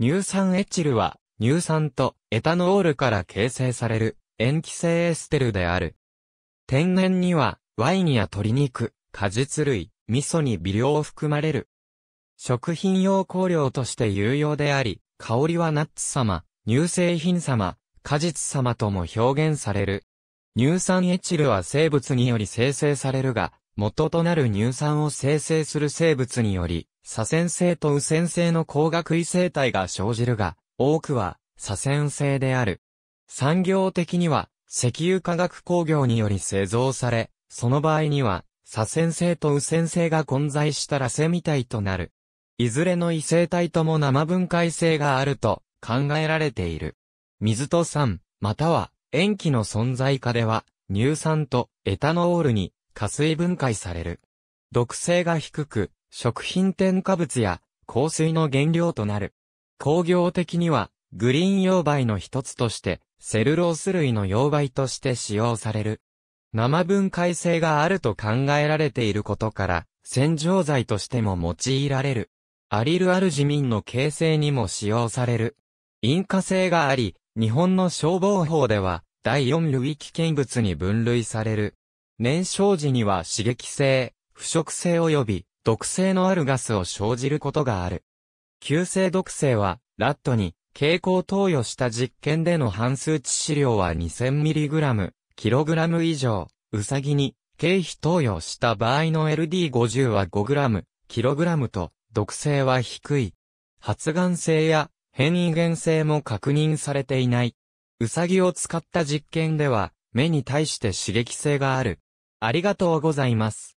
乳酸エチルは、乳酸とエタノールから形成される、塩基性エステルである。天然には、ワインや鶏肉、果実類、味噌に微量含まれる。食品用香料として有用であり、香りはナッツ様、乳製品様、果実様とも表現される。乳酸エチルは生物により生成されるが、元となる乳酸を生成する生物により、左遷性と右遷性の光学異性体が生じるが、多くは左遷性である。産業的には、石油化学工業により製造され、その場合には、左遷性と右遷性が混在したらセミ体となる。いずれの異性体とも生分解性があると考えられている。水と酸、または塩基の存在下では、乳酸とエタノールに加水分解される。毒性が低く、食品添加物や香水の原料となる。工業的には、グリーン溶媒の一つとして、セルロース類の溶媒として使用される。生分解性があると考えられていることから、洗浄剤としても用いられる。アリルアルジミンの形成にも使用される。引火性があり、日本の消防法では、第4類危険物に分類される。燃焼時には刺激性、腐食性及び毒性のあるガスを生じることがある。急性毒性は、ラットに、蛍光投与した実験での半数致死量は 2000mg、kg 以上、ウサギに、経費投与した場合の LD50 は 5g、kg と、毒性は低い。発がん性や変異原性も確認されていない。ウサギを使った実験では、目に対して刺激性がある。ありがとうございます。